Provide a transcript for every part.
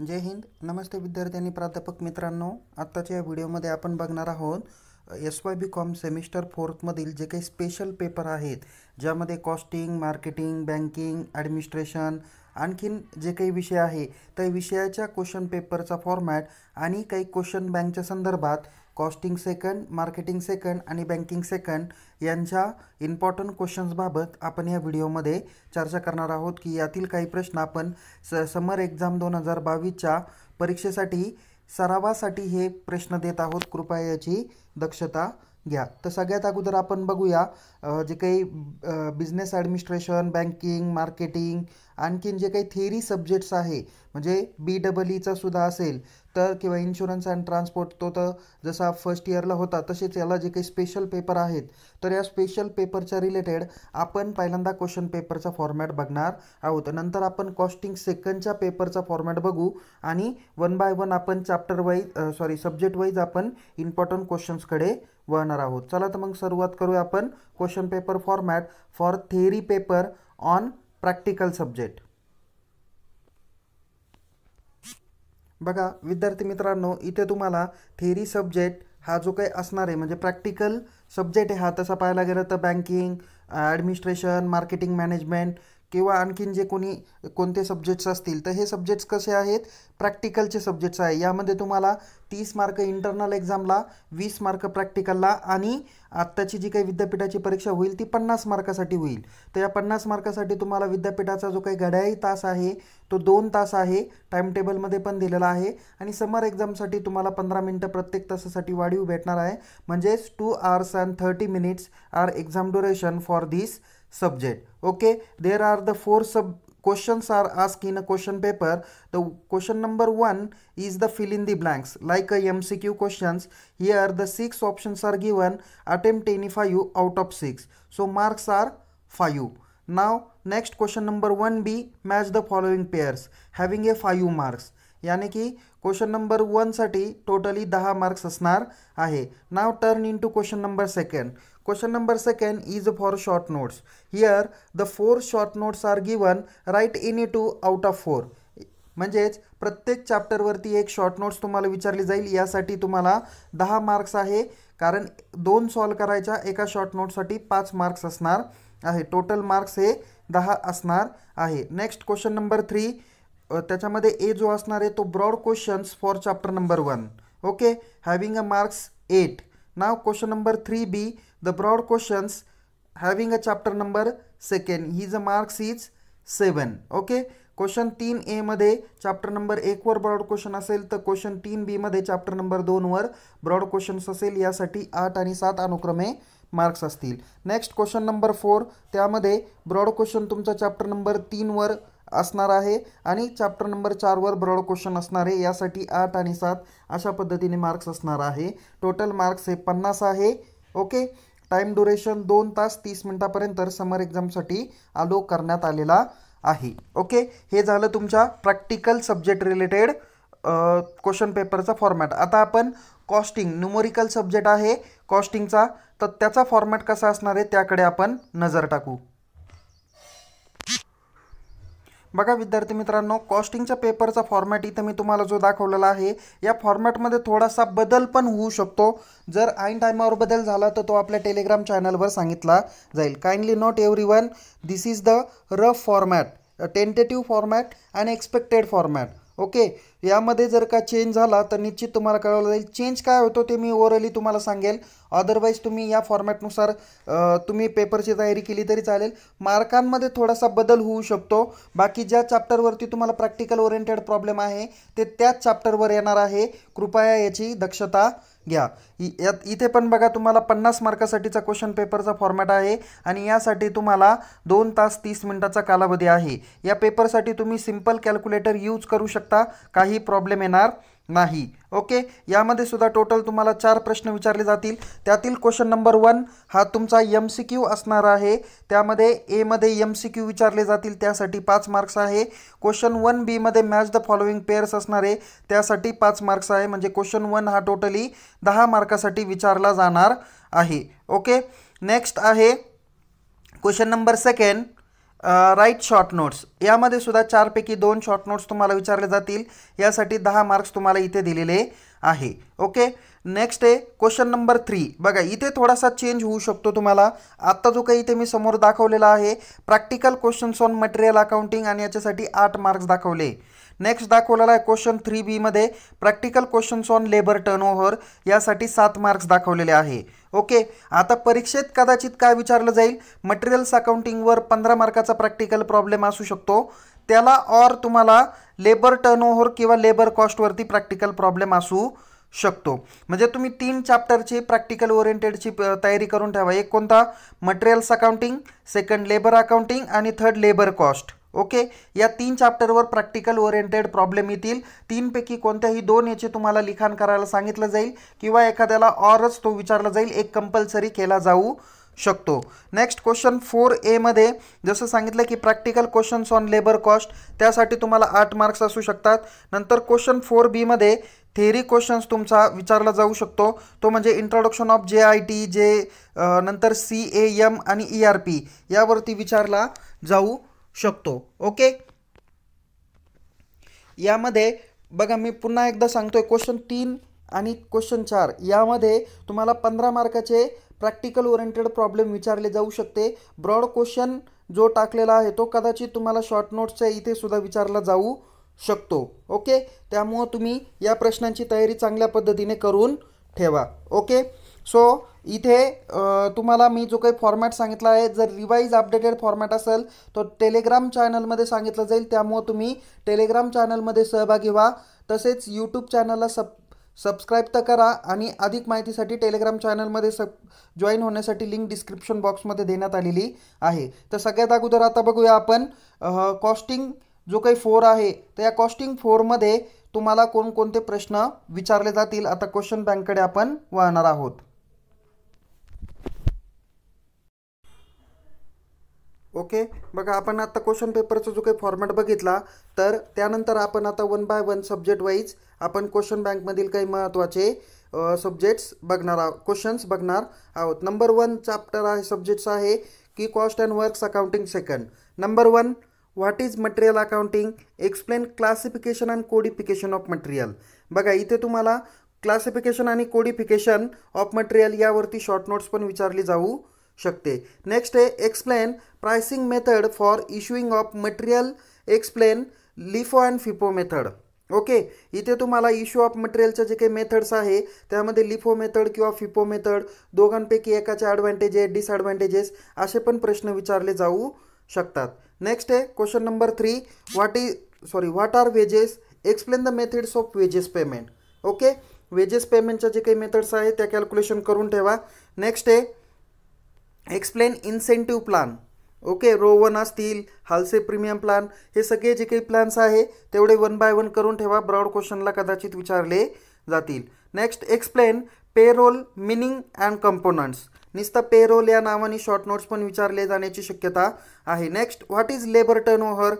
जय हिंद नमस्ते विद्यार्थी आणि प्राध्यापक मित्रांनो आत्ताच्या या व्हिडिओमध्ये आपण बघणार आहोत S Y B com semester फोर्थमधील जे काही स्पेशल पेपर आहेत ज्यामध्ये कॉस्टिंग मार्केटिंग बँकिंग ॲडमिनिस्ट्रेशन आणखीन जे काही विषय आहे त्या विषयाच्या क्वेश्चन पेपरचा फॉर्मॅट आणि काही क्वेश्चन बँकच्या संदर्भात कॉस्टिंग सेकंड मार्केटिंग सेकंड आणि बँकिंग सेकंड यांच्या इम्पॉर्टंट क्वेश्चन्सबाबत आपण या व्हिडिओमध्ये चर्चा करणार आहोत की यातील काही प्रश्न आपण स समर एक्झाम दोन हजार बावीसच्या परीक्षेसाठी सरावासाठी हे प्रश्न देत आहोत कृपया याची दक्षता घ्या तर सगळ्यात अगोदर आपण बघूया जे काही बिझनेस ॲडमिनिस्ट्रेशन बँकिंग मार्केटिंग आणखीन जे काही थेरी सब्जेक्ट्स आहे म्हणजे बी डबल ईचा e सुद्धा असेल तर किंवा इन्शुरन्स अँड ट्रान्सपोर्ट तो तर जसा फर्स्ट इयरला होता तसेच याला जे काही स्पेशल पेपर आहेत तर या स्पेशल पेपरच्या रिलेटेड आपण पहिल्यांदा क्वेश्चन पेपरचा फॉर्मॅट बघणार आहोत नंतर आपण कॉस्टिंग सेकंडच्या पेपरचा फॉर्मॅट बघू आणि वन बाय वन आपण chapter wise sorry subject wise आपण इम्पॉर्टंट क्वेश्चन्सकडे वळणार आहोत चला तर मग सुरुवात करूया आपण question paper format for theory paper on practical subject बघा विद्यार्थी मित्रांनो इथे तुम्हाला थेरी सब्जेक्ट हा जो काही असणार आहे म्हणजे प्रॅक्टिकल सब्जेक्ट आहे हा तसा पाहायला गेलं तर बँकिंग ॲडमिनिस्ट्रेशन मार्केटिंग मॅनेजमेंट किंवा आणखीन जे कोणी कोणते सब्जेक्ट्स असतील तर हे सब्जेक्ट्स कसे आहेत प्रॅक्टिकलचे सब्जेक्ट्स आहे यामध्ये तुम्हाला तीस मार्क इंटरनल एक्झामला वीस मार्क प्रॅक्टिकलला आणि आत्ताची जी काही विद्यापीठाची परीक्षा होईल ती पन्नास मार्कासाठी होईल तर या पन्नास मार्कासाठी तुम्हाला विद्यापीठाचा जो काही घड्याळी तास आहे तो दोन तास आहे टेबलमध्ये पण दिलेला आहे आणि समर एक्झामसाठी तुम्हाला पंधरा मिनटं प्रत्येक तासासाठी वाढीव भेटणार आहे म्हणजेच two hours and thirty minutes are exam duration for this subject okay there are the four sub questions are asked in a question paper the question number one is the fill in the blanks like a mcq questions here the six options are given attempt any five out of six so marks are five now next question number b match the following pairs having a five marks yani ki question number वनसाठी totally totally marks marks asnar now now turn into question number second Question number second is for short notes. Here the four short notes are given. Write any two out of four म्हणजेच प्रत्येक चॅप्टरवरती एक short notes तुम्हाला विचारली जाईल यासाठी तुम्हाला दहा marks आहे कारण दोन सॉल्व करायच्या एका शॉर्ट नोटसाठी पाच मार्क्स असणार आहे टोटल मार्क्स हे दहा असणार आहे नेक्स्ट क्वेश्चन नंबर थ्री त्याच्यामध्ये ए जो असणार आहे तो broad questions for chapter number one okay having a marks eight now question number three B the broad broad having a chapter number second second. A marks is seven okay question तीन एमध्ये chapter number एकवर broad question असेल तर question तीन बीमध्ये chapter number दोनवर broad questions असेल यासाठी आठ आणि सात अनुक्रमे मार्क्स असतील नेक्स्ट क्वेश्चन नंबर फोर त्यामध्ये ब्रॉड क्वेश्चन तुमचा चॅप्टर नंबर तीनवर असणार आहे आणि चॅप्टर नंबर चारवर ब्रॉड क्वेश्चन असणार आहे यासाठी आठ आणि सात अशा पद्धतीने मार्क्स असणार आहे टोटल मार्क्स हे पन्नास आहे ओके टाईम ड्युरेशन दोन तास तीस मिनटापर्यंत समर एक्झामसाठी आलो करण्यात आलेला आहे ओके हे झालं तुमच्या प्रॅक्टिकल सब्जेक्ट रिलेटेड क्वेश्चन पेपरचा फॉर्मॅट आता आपण कॉस्टिंग न्युमोरिकल सब्जेक्ट आहे कॉस्टिंगचा तर त्याचा फॉर्मॅट कसा असणार आहे त्याकडे आपण नजर टाकू बघा विद्यार्थी मित्रांनो कॉस्टिंगच्या पेपरचा फॉर्मॅट इथं मी तुम्हाला जो दाखवलेला आहे या फॉर्मॅटमध्ये थोडासा बदल पण होऊ शकतो जर ऐन टायमावर बदल झाला तर तो आपल्या टेलिग्राम चॅनलवर सांगितला जाईल kindly note every one this is the rough format tentative format and expected format okay यामध्ये जर का चेंज झाला तर निश्चित तुम्हाला कळवलं जाईल चेंज काय होतो ते मी ओरली तुम्हाला सांगेल अदरवाईज तुम्ही या फॉर्मॅटनुसार तुम्ही पेपरची तयारी केली तरी चालेल मार्कांमध्ये थोडासा बदल होऊ शकतो बाकी ज्या चॅप्टरवरती तुम्हाला प्रॅक्टिकल ओरिएंटेड प्रॉब्लेम आहे ते त्याच चॅप्टरवर येणार आहे कृपया याची दक्षता घ्या यात इथे पण बघा तुम्हाला पन्नास मार्कासाठीचा क्वेश्चन पेपरचा फॉर्मॅट आहे आणि यासाठी तुम्हाला दोन तास तीस मिनटाचा कालावधी आहे या पेपरसाठी तुम्ही सिंपल कॅल्क्युलेटर यूज करू शकता काही प्रॉब्लेम येणार नाही ओके यामध्ये सुद्धा टोटल तुम्हाला चार प्रश्न विचारले जातील त्यातील क्वेश्चन नंबर वन हा तुमचा एम सी क्यू असणार आहे त्यामध्ये एमध्ये एम सी क्यू विचारले जातील त्यासाठी पाच मार्क्स आहे क्वेश्चन वन बीमध्ये मॅच द फॉलोइंग पेअर्स असणारे त्यासाठी पाच मार्क्स आहे म्हणजे क्वेश्चन वन हा टोटली दहा मार्कासाठी विचारला जाणार आहे ओके नेक्स्ट आहे question number second write short notes यामध्ये सुद्धा चारपैकी दोन शॉर्ट नोट्स तुम्हाला विचारले जातील यासाठी दहा मार्क्स तुम्हाला इथे दिलेले आहे ओके नेक्स्ट आहे क्वेश्चन नंबर थ्री बघा इथे थोडासा चेंज होऊ शकतो तुम्हाला आत्ता जो काही इथे मी समोर दाखवलेला आहे practical questions on material accounting आणि याच्यासाठी आठ मार्क्स दाखवले नेक्स्ट दाखवलेला आहे क्वेश्चन थ्री बीमध्ये practical questions on labour turnover यासाठी सात मार्क्स दाखवलेले आहे ओके आता परीक्षेत कदाचित काय विचारलं जाईल मटेरियल्स अकाउंटिंगवर पंधरा मार्काचा प्रॅक्टिकल प्रॉब्लेम असू शकतो त्याला और तुम्हाला लेबर टर्नओव्हर किंवा लेबर कॉस्टवरती प्रॅक्टिकल प्रॉब्लेम असू शकतो म्हणजे तुम्ही तीन चॅप्टरची प्रॅक्टिकल ओरिएंटेडची तयारी करून ठेवा एक कोणता materials accounting second labour accounting आणि थर्ड लेबर कॉस्ट ओके या तीन चॅप्टरवर प्रॅक्टिकल ओरिएंटेड प्रॉब्लेम येतील तीनपैकी कोणत्याही दोन याचे तुम्हाला लिखाण करायला सांगितलं जाईल किंवा एखाद्याला ऑरच तो विचारला जाईल एक कंपल्सरी केला जाऊ शकतो नेक्स्ट क्वेश्चन फोर एमध्ये जसं सांगितलं की practical questions on labour cost त्यासाठी तुम्हाला आठ मार्क्स असू शकतात नंतर क्वेश्चन फोर बीमध्ये थेरी क्वेश्चन्स तुमचा विचारला जाऊ शकतो तो म्हणजे introduction of J I T जे नंतर सी ए एम आणि ई आर पी यावरती विचारला जाऊ शकतो ओके यामध्ये बघा मी पुन्हा एकदा सांगतोय क्वेश्चन तीन आणि क्वेश्चन चार यामध्ये तुम्हाला पंधरा मार्काचे प्रॅक्टिकल ओरिएंटेड प्रॉब्लेम विचारले जाऊ शकते ब्रॉड क्वेश्चन जो टाकलेला आहे तो कदाचित तुम्हाला शॉर्ट नोट्सच्या इथे सुद्धा विचारला जाऊ शकतो ओके त्यामुळं तुम्ही या प्रश्नांची तयारी चांगल्या पद्धतीने करून ठेवा ओके सो इथे तुम्हाला मी जो काही फॉर्मॅट सांगितला आहे जर रिवाईज अपडेटेड फॉर्मॅट असेल तो टेलिग्राम चॅनलमध्ये सांगितलं जाईल त्यामुळं तुम्ही टेलिग्राम चॅनलमध्ये सहभागी व्हा तसेच यूट्यूब चॅनलला सब सबस्क्राईब तर करा आणि अधिक माहितीसाठी टेलिग्राम चॅनलमध्ये सब जॉईन होण्यासाठी लिंक डिस्क्रिप्शन बॉक्समध्ये देण्यात आलेली आहे तर सगळ्यात अगोदर आता बघूया आपण कॉस्टिंग जो काही फोर आहे तर या कॉस्टिंग फोरमध्ये तुम्हाला कोणकोणते प्रश्न विचारले जातील आता क्वेश्चन बँककडे आपण वाहणार आहोत ओके बघा आपण आता क्वेश्चन पेपरचा जो काही फॉर्मॅट बघितला तर त्यानंतर आपण आता one by one subject wise आपण क्वेश्चन बँकमधील काही महत्त्वाचे सब्जेक्ट्स बघणार आहोत क्वेश्चन्स बघणार आहोत नंबर वन चॅप्टर आहे सब्जेक्ट्स आहे की cost and works accounting second number one what is material accounting explain classification and codification of material बघा इथे तुम्हाला क्लासिफिकेशन आणि कोडिफिकेशन ऑफ मटेरियल यावरती शॉर्ट नोट्स पण विचारली जाऊ शकते नेक्स्ट आहे explain pricing method for issuing of material explain LIFO and FIFO method okay इथे तुम्हाला इश्यू ऑफ मटेरियलचे जे काही मेथड्स आहे त्यामध्ये लिफो मेथड किंवा फिपो मेथड दोघांपैकी एकाचे ॲडव्हान्टेजेस डिसॲडव्हान्टेजेस असे पण प्रश्न विचारले जाऊ शकतात नेक्स्ट आहे question number three what is sorry what are wages explain the methods of wages payment okay wages पेमेंटच्या जे काही मेथड्स आहे त्या कॅल्क्युलेशन करून ठेवा नेक्स्ट आहे explain incentive plan okay Rowan असतील हालसे प्रीमियम प्लान हे सगळे जे काही प्लॅन्स आहे तेवढे वन बाय वन करून ठेवा ब्रॉड क्वेश्चनला कदाचित विचारले जातील next explain payroll meaning and components निस्ता पेरोल या नावाने शॉर्ट नोट्स पण विचारले जाण्याची शक्यता आहे next what is labour turnover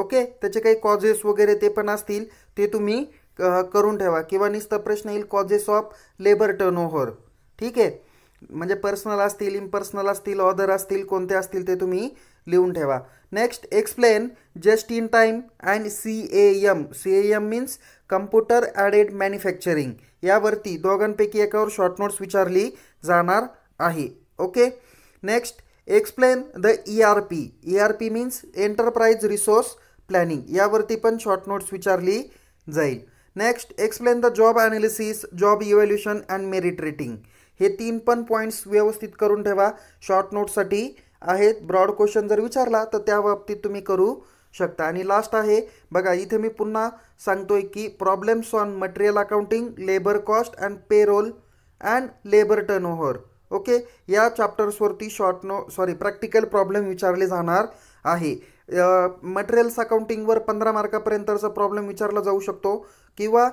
okay त्याचे काही कॉजेस वगैरे ते पण असतील ते तुम्ही करून ठेवा किंवा निस्ता प्रश्न येईल causes of labour turnover ठीक आहे म्हणजे पर्सनल असतील इम्पर्सनल असतील ऑदर असतील कोणते असतील ते तुम्ही लिहून ठेवा next explain just in time and C A M C A M means computer aided manufacturing यावरती दोघांपैकी एकावर शॉर्ट नोट्स विचारली जाणार आहे okay next explain the E R P E R P means enterprise resource planning यावरती पण short notes विचारली जाईल next explain the job analysis job evaluation and merit rating हे तीन पण पॉईंट्स व्यवस्थित करून ठेवा शॉर्ट नोटसाठी आहेत ब्रॉड क्वेश्चन जर विचारला तर त्या बाबतीत तुम्ही करू शकता आणि लास्ट आहे बघा इथे मी पुन्हा सांगतोय की problems on material accounting labour cost and payroll and labour turnover okay या चॅप्टर्सवरती short no sorry practical problem विचारले जाणार आहे मटेरियल्स अकाउंटिंगवर पंधरा मार्कापर्यंतचा प्रॉब्लेम विचारला जाऊ शकतो किंवा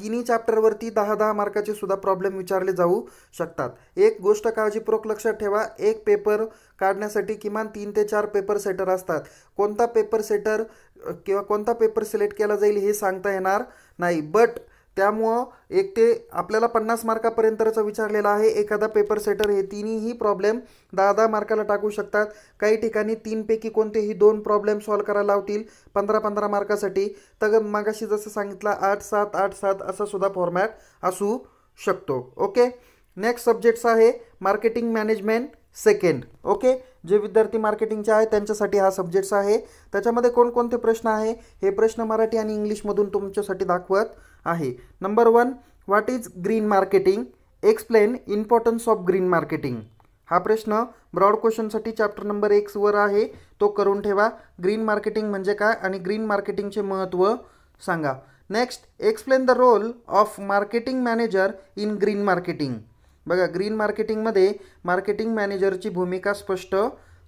तिन्ही चॅप्टरवरती दहा दहा मार्काचे सुद्धा प्रॉब्लेम विचारले जाऊ शकतात एक गोष्ट काळजीपूर्वक लक्षात ठेवा एक पेपर काढण्यासाठी किमान तीन ते चार पेपर सेटर असतात कोणता पेपर सेटर किंवा कोणता पेपर सिलेक्ट केला जाईल हे सांगता येणार नाही बट त्यामुळं एक ते आपल्याला पन्नास मार्कापर्यंतचा विचारलेला आहे एखादा पेपर सेटर हे तिन्हीही प्रॉब्लेम दहा दहा मार्काला टाकू शकतात काही ठिकाणी तीनपैकी कोणतेही दोन प्रॉब्लेम सॉल्व करायला लावतील पंधरा पंधरा मार्कासाठी तर मागाशी जसं सांगितलं आठ सात आठ सात असा सुद्धा फॉर्मॅट असू शकतो ओके नेक्स्ट सब्जेक्ट्स आहे मार्केटिंग मॅनेजमेंट सेकंड ओके जे विद्यार्थी मार्केटिंगचे आहेत त्यांच्यासाठी हा सब्जेक्ट्स आहे त्याच्यामध्ये कोणकोणते प्रश्न आहे हे प्रश्न मराठी आणि इंग्लिशमधून तुमच्यासाठी दाखवत आहे number one what is green marketing explain importance of green marketing हा प्रश्न ब्रॉड क्वेश्चनसाठी चॅप्टर नंबर एक्सवर आहे तो करून ठेवा ग्रीन मार्केटिंग म्हणजे काय आणि ग्रीन मार्केटिंगचे महत्त्व सांगा next explain the role of marketing manager in green marketing बघा ग्रीन मार्केटिंगमध्ये मार्केटिंग मॅनेजरची भूमिका स्पष्ट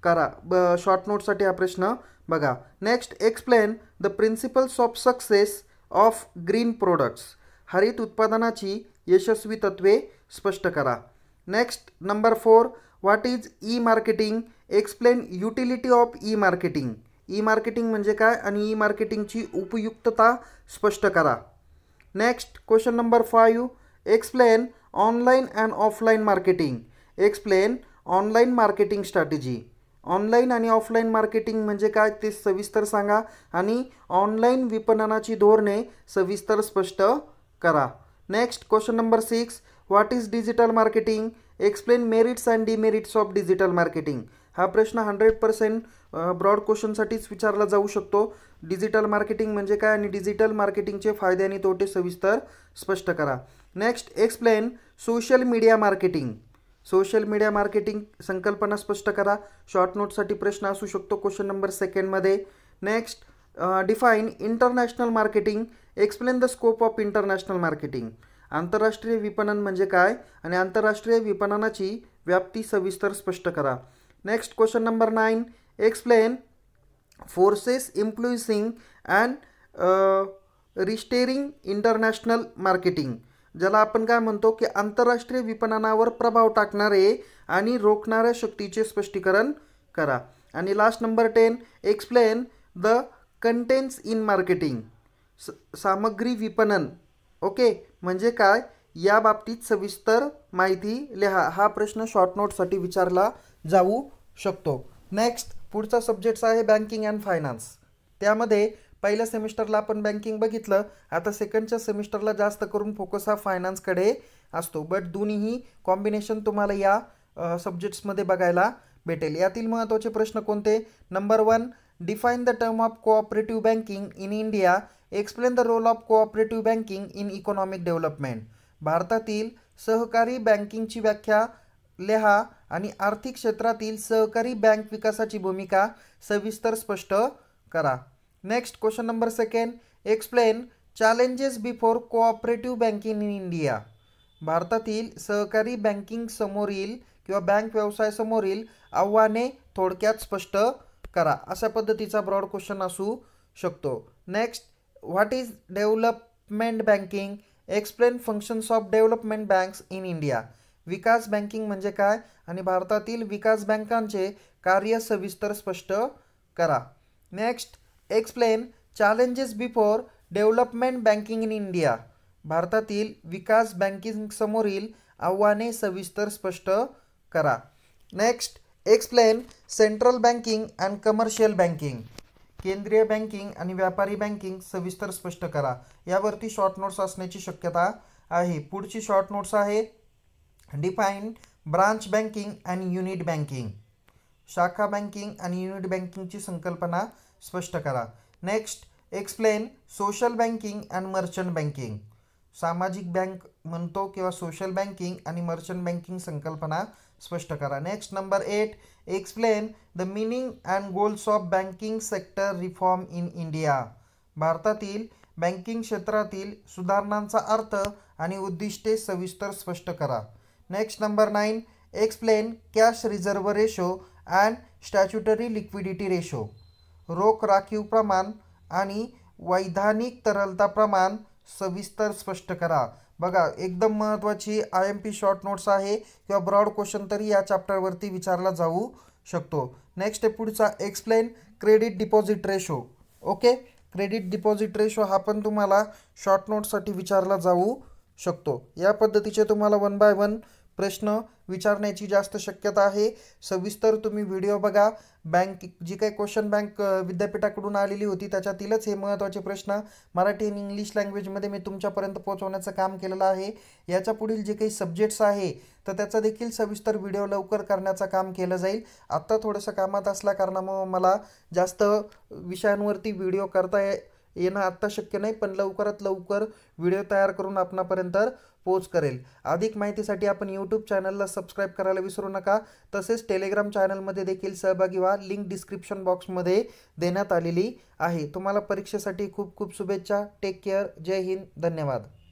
करा ब शॉर्ट नोटसाठी हा प्रश्न बघा next explain the principles of success of green products हरित उत्पादनाची यशस्वी तत्वे स्पष्ट करा next number four what is E marketing explain utility of E marketing E marketing म्हणजे काय आणि ई मार्केटिंगची उपयुक्तता स्पष्ट करा next question number five explain online and offline marketing explain online marketing strategy online आणि ऑफलाईन मार्केटिंग म्हणजे काय ते सविस्तर सांगा आणि ऑनलाईन विपणनाची धोरणे सविस्तर स्पष्ट करा next question number six what is digital marketing explain merits and demerits of digital marketing हा प्रश्न हंड्रेड पर्सेंट ब्रॉड क्वेश्चनसाठीच विचारला जाऊ शकतो डिजिटल मार्केटिंग म्हणजे काय आणि डिजिटल मार्केटिंगचे फायदे आणि तोटे सविस्तर स्पष्ट करा next explain social media marketing social media marketing संकल्पना स्पष्ट करा शॉर्ट नोटसाठी प्रश्न असू शकतो क्वेश्चन नंबर सेकंडमध्ये next define international marketing explain the scope of international marketing आंतरराष्ट्रीय विपणन म्हणजे काय आणि आंतरराष्ट्रीय विपणनाची व्याप्ती सविस्तर स्पष्ट करा next question number nine explain forces impelling and restraining international marketing ज्याला आपण काय म्हणतो की आंतरराष्ट्रीय विपणनावर प्रभाव टाकणारे आणि रोखणाऱ्या शक्तीचे स्पष्टीकरण करा आणि last number ten explain the contents in marketing स सामग्री विपणन ओके म्हणजे काय या बाबतीत सविस्तर माहिती लिहा हा प्रश्न शॉर्ट नोटसाठी विचारला जाऊ शकतो नेक्स्ट पुढचा सब्जेक्ट आहे बँकिंग अँड फायनान्स त्यामध्ये पहिल्या सेमिस्टरला आपण बँकिंग बघितलं आता सेकंडच्या सेमिस्टरला जास्त करून फोकस हा फायनान्सकडे असतो बट दोन्हीही कॉम्बिनेशन तुम्हाला या सब्जेक्ट्समध्ये बघायला भेटेल यातील महत्त्वाचे प्रश्न कोणते number one define the term of cooperative banking in India explain the role of cooperative banking in economic development भारतातील सहकारी बँकिंगची व्याख्या लिहा आणि आर्थिक क्षेत्रातील सहकारी बँक विकासाची भूमिका सविस्तर स्पष्ट करा next question number second explain challenges before cooperative banking in India भारतातील सहकारी बँकिंग समोरील किंवा बँक व्यवसायासमोरील आव्हाने थोडक्यात स्पष्ट करा अशा पद्धतीचा ब्रॉड क्वेश्चन असू शकतो next what is development banking explain functions of development banks in India विकास बँकिंग म्हणजे काय आणि भारतातील विकास बँकांचे कार्य सविस्तर स्पष्ट करा next explain challenges before development banking in India भारतातील विकास बँकिंगसमोरील आव्हाने सविस्तर स्पष्ट करा next explain central banking and commercial banking केंद्रीय बँकिंग आणि व्यापारी बँकिंग सविस्तर स्पष्ट करा यावरती शॉर्ट नोट्स असण्याची शक्यता आहे पुढची शॉर्ट नोट्स आहे define branch banking and unit banking शाखा बँकिंग आणि युनिट बँकिंगची संकल्पना स्पष्ट करा next explain social banking and merchant banking सामाजिक बँक म्हणतो किंवा सोशल बँकिंग आणि मर्चंट बँकिंग संकल्पना स्पष्ट करा next number eight explain the meaning and goals of banking sector reform in India भारतातील बँकिंग क्षेत्रातील सुधारणांचा अर्थ आणि उद्दिष्टे सविस्तर स्पष्ट करा next number nine explain cash reserve ratio and statutory liquidity ratio रोख राखीव प्रमाण आणि वैधानिक तरलता प्रमाण सविस्तर स्पष्ट करा बघा एकदम महत्त्वाची I M P short notes आहे किंवा ब्रॉड क्वेश्चन तरी या चॅप्टरवरती विचारला जाऊ शकतो नेक्स्ट पुढचा explain credit deposit ratio okay credit deposit ratio हा पण तुम्हाला शॉर्ट नोटसाठी विचारला जाऊ शकतो या पद्धतीचे तुम्हाला वन बाय वन प्रश्न विचारण्याची जास्त शक्यता आहे सविस्तर तुम्ही व्हिडिओ बघा बँक जी काही क्वेश्चन बँक विद्यापीठाकडून आलेली होती त्याच्यातीलच हे महत्त्वाचे प्रश्न मराठी आणि इंग्लिश लँग्वेजमध्ये मी तुमच्यापर्यंत पोहोचवण्याचं काम केलेलं आहे याच्या पुढील जे काही सब्जेक्ट्स आहे तर त्याचा देखील सविस्तर व्हिडिओ लवकर करण्याचं काम केलं जाईल आत्ता थोडंसं कामात असल्या कारणामुळं मला जास्त विषयांवरती व्हिडिओ करता येणं आत्ता शक्य नाही पण लवकरात लवकर व्हिडिओ तयार करून आपणापर्यंत पोच करेल अधिक माहितीसाठी आपण यूट्यूब चॅनलला सबस्क्राईब करायला विसरू नका तसेच टेलिग्राम चॅनलमध्ये देखील सहभागी व्हा लिंक डिस्क्रिप्शन बॉक्समध्ये देण्यात आलेली आहे तुम्हाला परीक्षेसाठी खूप खूप शुभेच्छा टेक केअर जय हिंद धन्यवाद